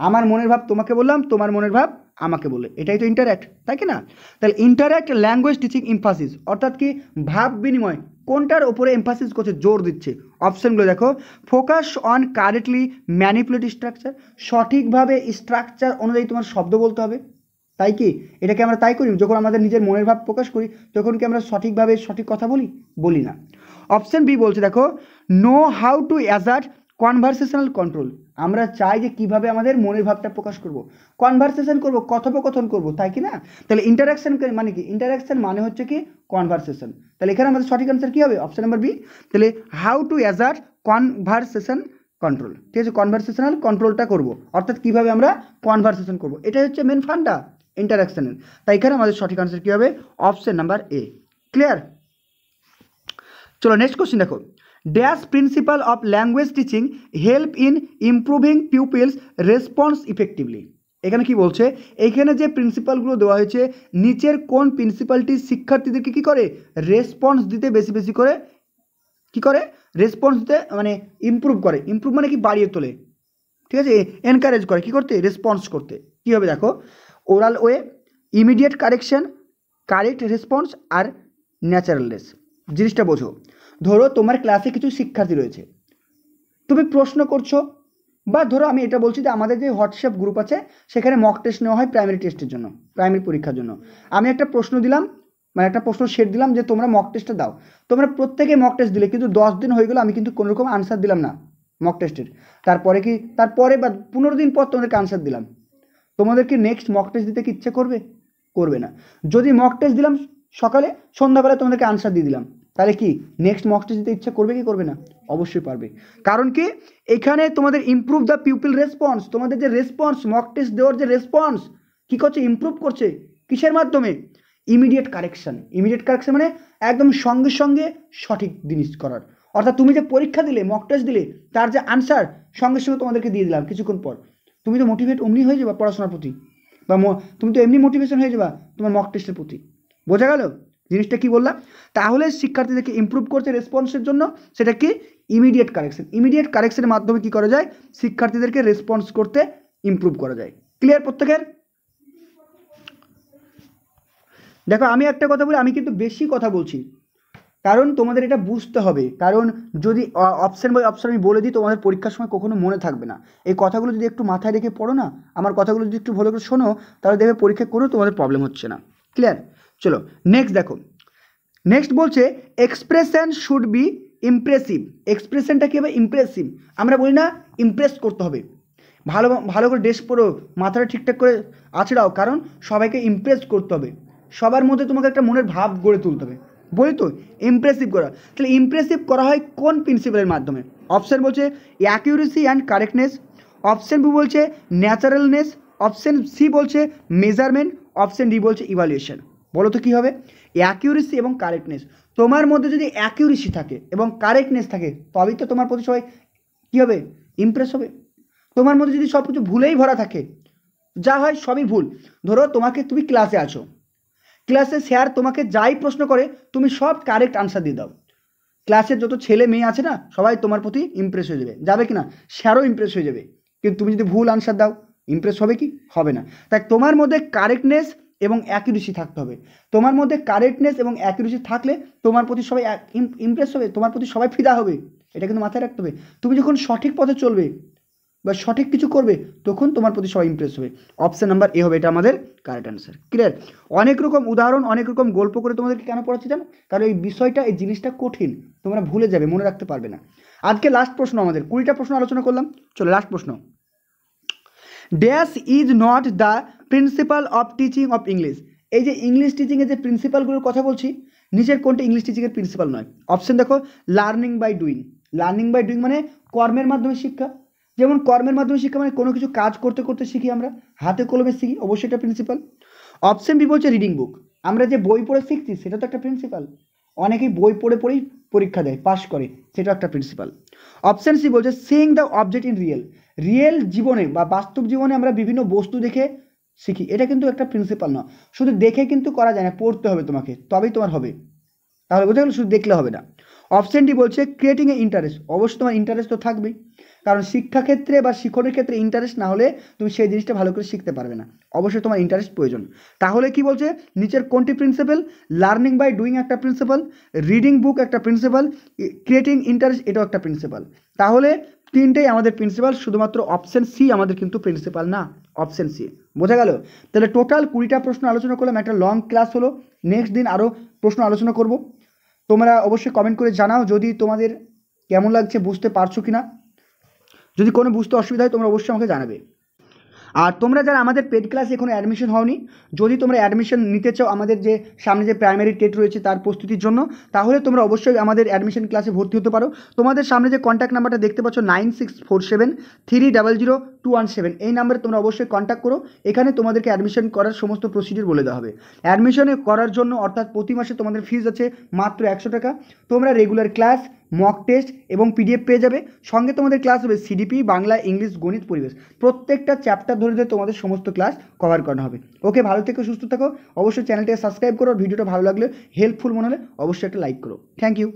আমার মনের ভাব তোমাকে বললাম তোমার মনের ভাব আমাকে বলে এটাই তো ইন্টারাক্ট তাই কি না তাহলে ইন্টারাক্ট ল্যাঙ্গুয়েজ টিচিং ইম্ফাসিস অর্থাৎ কি ভাব বিনিময় কোনটার ওপরে এম্ফাসিস করছে জোর দিচ্ছে অপশানগুলো দেখো focus on correctly manipulate structure সঠিকভাবে স্ট্রাকচার অনুযায়ী তোমার শব্দ বলতে হবে তাই কি এটাকে আমরা তাই করি যখন আমাদের নিজের মনের ভাব প্রকাশ করি তখন কি আমরা সঠিকভাবে সঠিক কথা বলি বলি না অপশান বি বলছে দেখো know how to assert conversational control আমরা চাই যে কিভাবে আমাদের মনের ভাবটা প্রকাশ করব কনভারসেশন করব কথোপকথন করব তাই কি না তাহলে ইন্টারাকশন মানে কি ইন্টারাকশন মানে হচ্ছে কি কনভারসেশন তাহলে এখানে আমাদের সঠিক অ্যান্সার কী হবে অপশান নাম্বার বি তাহলে how to assert conversation control ঠিক আছে কনভারসেশনাল কন্ট্রোলটা করব অর্থাৎ কিভাবে আমরা কনভারসেশন করব এটাই হচ্ছে মেন ফান্ডা ইন্টারাকশানের তাই এখানে আমাদের সঠিক আনসার কী হবে অপশান নাম্বার এ ক্লিয়ার চলো নেক্সট কোশ্চেন দেখো dash principle of language teaching help in improving pupils response effectively এখানে কি বলছে এইখানে যে প্রিন্সিপালগুলো দেওয়া হয়েছে নিচের কোন প্রিন্সিপালটি শিক্ষার্থীদেরকে কি করে রেসপন্স দিতে বেশি বেশি করে কি করে রেসপন্স দিতে মানে ইম্প্রুভ করে ইম্প্রুভ মানে কি বাড়িয়ে তোলে ঠিক আছে এনকারেজ করে কি করতে রেসপন্স করতে কী হবে দেখো oral way immediate correction correct response আর ন্যাচারালনেস জিনিসটা বোঝো ধরো তোমার ক্লাসে কিছু শিক্ষার্থী রয়েছে তুমি প্রশ্ন করছো বা ধরো আমি এটা বলছি যে আমাদের যে হোয়াটসঅ্যাপ গ্রুপ আছে সেখানে মক টেস্ট নেওয়া হয় প্রাইমারি টেস্টের জন্য প্রাইমারি পরীক্ষার জন্য আমি একটা প্রশ্ন দিলাম মানে একটা প্রশ্ন সেট দিলাম যে তোমরা মক টেস্টটা দাও তোমরা প্রত্যেকে মক টেস্ট দিলে কিন্তু দশ দিন হয়ে গেলো আমি কিন্তু কোনোরকম আনসার দিলাম না মক টেস্টের তারপরে কি তারপরে বা পনেরো দিন পর তোমাদেরকে আনসার দিলাম তোমাদের কি নেক্সট মক টেস্ট দিতে কি ইচ্ছে করবে করবে না যদি মক টেস্ট দিলাম সকালে সন্ধ্যাবেলায় তোমাদেরকে আনসার দিয়ে দিলাম তাহলে কি নেক্সট মক টেস্ট দিতে ইচ্ছে করবে কি করবে না অবশ্যই পারবে কারণ কি এখানে তোমাদের ইম্প্রুভ দ্য পিপল রেসপন্স তোমাদের যে রেসপন্স মক টেস্ট দেওয়ার যে রেসপন্স কী করছে ইম্প্রুভ করছে কিসের মাধ্যমে ইমিডিয়েট কারেকশান ইমিডিয়েট কারেকশান মানে একদম সঙ্গে সঙ্গে সঠিক জিনিস করার অর্থাৎ তুমি যে পরীক্ষা দিলে মক টেস্ট দিলে তার যে আনসার সঙ্গে সঙ্গে তোমাদেরকে দিয়ে দিলাম কিছুক্ষণ পর তুমি তো মোটিভেট অমনি হয়ে যাবা পড়াশোনার প্রতি বা তুমি তো এমনি মোটিভেশন হয়ে যাবা তোমার মক টেস্টের প্রতি বোঝা গেল জিনিসটা কি বললাম তাহলে শিক্ষার্থীদেরকে ইম্প্রুভ করছে রেসপন্সের জন্য সেটা কি ইমিডিয়েট কারেকশন ইমিডিয়েট কারেকশনের মাধ্যমে কি করা যায় শিক্ষার্থীদেরকে রেসপন্স করতে ইম্প্রুভ করা যায় ক্লিয়ার প্রত্যেকের দেখো আমি একটা কথা বলি আমি কিন্তু বেশি কথা বলছি কারণ তোমাদের এটা বুঝতে হবে কারণ যদি অপশান বাই অপশান আমি বলে দিই তোমাদের পরীক্ষার সময় কখনো মনে থাকবে না এই কথাগুলো যদি একটু মাথায় রেখে পড়ো না আমার কথাগুলো যদি একটু ভালো করে শোনো তাহলে দেখবে পরীক্ষা করেও তোমাদের প্রবলেম হচ্ছে না ক্লিয়ার চলো নেক্সট দেখো নেক্সট বলছে এক্সপ্রেশন শুড বি ইমপ্রেসিভ এক্সপ্রেশনটা কী হবে ইমপ্রেসিভ আমরা বলি না ইমপ্রেস করতে হবে ভালো ভালো করে ড্রেস পরো মাথাটা ঠিকঠাক করে আছড়াও কারণ সবাইকে ইমপ্রেস করতে হবে সবার মধ্যে তোমাকে একটা মনের ভাব গড়ে তুলতে হবে বলি তো ইমপ্রেসিভ করা তাহলে ইমপ্রেসিভ করা হয় কোন প্রিন্সিপালের মাধ্যমে অপশান বলছে accuracy and correctness option B বলছে ন্যাচারালনেস অপশান সি বলছে মেজারমেন্ট অপশান ডি বলছে ইভালুয়েশন বলো তো কী হবে অ্যাকিউরেসি এবং কারেক্টনেস তোমার মধ্যে যদি অ্যাকিউরেসি থাকে এবং কারেক্টনেস থাকে তবেই তো তোমার প্রতি সবাই কী হবে ইমপ্রেস হবে তোমার মধ্যে যদি সব কিছু ভুলেই ভরা থাকে যা হয় সবই ভুল ধরো তোমাকে তুমি ক্লাসে আছো ক্লাসে স্যার তোমাকে যাই প্রশ্ন করে তুমি সব কারেক্ট আনসার দিয়ে দাও ক্লাসের যত ছেলে মেয়ে আছে না সবাই তোমার প্রতি ইমপ্রেস হয়ে যাবে যাবে কি না স্যারও ইমপ্রেস হয়ে যাবে কিন্তু তুমি যদি ভুল আনসার দাও ইমপ্রেস হবে কি হবে না তাই তোমার মধ্যে কারেক্টনেস এবং অ্যাকুরেসি থাকতে হবে তোমার মধ্যে কারেক্টনেস এবং অ্যাকুরেসি থাকলে তোমার প্রতি সবাই ইমপ্রেস হবে তোমার প্রতি সবাই ফিদা হবে এটা কিন্তু মাথায় রাখতে হবে তুমি যখন সঠিক পথে চলবে বা সঠিক কিছু করবে তখন তোমার প্রতি সবাই ইমপ্রেস হবে অপশান নাম্বার এ হবে এটা আমাদের কারেক্ট অ্যান্সার ক্লিয়ার অনেক রকম উদাহরণ অনেক রকম গল্প করে তোমাদেরকে কেন পড়াচ্ছি জানো কারণ এই বিষয়টা এই জিনিসটা কঠিন তোমরা ভুলে যাবে মনে রাখতে পারবে না আজকে লাস্ট প্রশ্ন আমাদের কুড়িটা প্রশ্ন আলোচনা করলাম চলো লাস্ট প্রশ্ন dash is not the principle of teaching of English এই যে ইংলিশ টিচিংয়ের যে প্রিন্সিপালগুলোর কথা বলছি নিজের কোনটা ইংলিশ টিচিংয়ের প্রিন্সিপাল নয় অপশন দেখো learning by doing learning by doing মানে কর্মের মাধ্যমে শিক্ষা যেমন কর্মের মাধ্যমে শিক্ষা মানে কোনো কিছু কাজ করতে করতে শিখি আমরা হাতে কলমে শিখি অবশ্যই এটা প্রিন্সিপাল অপশন বি বলছে রিডিং বুক আমরা যে বই পড়ে শিখছি সেটা তো একটা প্রিন্সিপাল অনেকেই বই পড়ে পড়েই পরীক্ষা দেয় পাশ করে সেটা একটা প্রিন্সিপাল অপশন সি বলছে seeing the object in real real জীবনে বা বাস্তব জীবনে আমরা বিভিন্ন বস্তু দেখে শিখি এটা কিন্তু একটা প্রিন্সিপাল না শুধু দেখে কিন্তু করা যায় না পড়তে হবে তোমাকে তবেই তোমার হবে তাহলে বোঝা গেল শুধু দেখলে হবে না অপশানটি বলছে ক্রিয়েটিং এ ইন্টারেস্ট অবশ্যই তোমার ইন্টারেস্ট তো থাকবেই কারণ শিক্ষাক্ষেত্রে বা শিক্ষণের ক্ষেত্রে ইন্টারেস্ট না হলে তুমি সেই জিনিসটা ভালো করে শিখতে পারবে না অবশ্যই তোমার ইন্টারেস্ট প্রয়োজন তাহলে কি বলছে নিচের কোনটি প্রিন্সিপাল লার্নিং বাই ডুইং একটা প্রিন্সিপাল রিডিং বুক একটা প্রিন্সিপাল ক্রিয়েটিং ইন্টারেস্ট এটাও একটা প্রিন্সিপাল তাহলে তিনটেই আমাদের প্রিন্সিপাল শুধুমাত্র অপশান সি আমাদের কিন্তু প্রিন্সিপাল না অপশান সি বোঝা গেল তাহলে টোটাল কুড়িটা প্রশ্ন আলোচনা করলাম একটা লং ক্লাস হলো নেক্সট দিন আরও প্রশ্ন আলোচনা করবো তোমরা অবশ্যই কমেন্ট করে জানাও যদি তোমাদের কেমন লাগছে বুঝতে পারছো কি না যদি কোনো বুঝতে অসুবিধা হয় তোমরা অবশ্যই আমাকে জানাবে আর তোমরা যারা আমাদের পেড ক্লাসে এখনো অ্যাডমিশন হওনি যদি তোমরা অ্যাডমিশন নিতে চাও আমাদের যে সামনে যে প্রাইমারি টেট রয়েছে তার প্রস্তুতির জন্য তাহলে তোমরা অবশ্যই আমাদের অ্যাডমিশন ক্লাসে ভর্তি হতে পারো তোমাদের সামনে যে কন্ট্যাক্ট নাম্বারটা দেখতে পাচ্ছ nine six four seven three double zero two one seven এই নাম্বারে তোমরা অবশ্যই কন্ট্যাক্ট করো এখানে তোমাদেরকে অ্যাডমিশন করার সমস্ত প্রসিডিউর বলে দেওয়া হবে অ্যাডমিশনে করার জন্য অর্থাৎ প্রতি মাসে তোমাদের ফিজ আছে মাত্র একশো টাকা তোমরা রেগুলার ক্লাস মক টেস্ট এবং পিডিএফ পেয়ে যাবে সঙ্গে তোমাদের ক্লাস হবে সিডিপি বাংলা ইংলিশ গণিত পরিবেশ প্রত্যেকটা চ্যাপ্টার ধরে ধরে তোমাদের সমস্ত ক্লাস কভার করা হবে ওকে ভালো থেকে সুস্থ থাকো অবশ্যই চ্যানেলটাকে সাবস্ক্রাইব করো ভিডিওটা ভালো লাগলে হেল্পফুল মনে হলে অবশ্যই একটা লাইক করো থ্যাংক ইউ